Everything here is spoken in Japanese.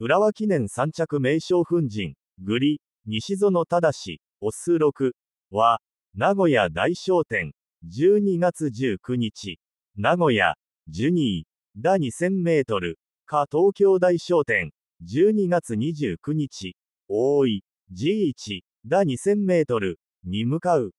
浦和記念三着名称粉陣、グリ、西園忠、オス6は、名古屋大商店、12月19日、名古屋、ジュニー、ダ2000メートル、か東京大商店、12月29日、大井、G1、ダ2000メートル、に向かう。